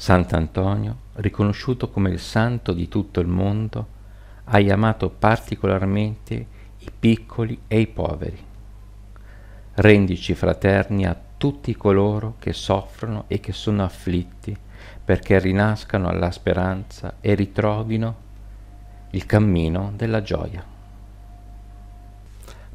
Sant'Antonio, riconosciuto come il santo di tutto il mondo, hai amato particolarmente i piccoli e i poveri. Rendici fraterni a tutti coloro che soffrono e che sono afflitti, perché rinascano alla speranza e ritrovino il cammino della gioia.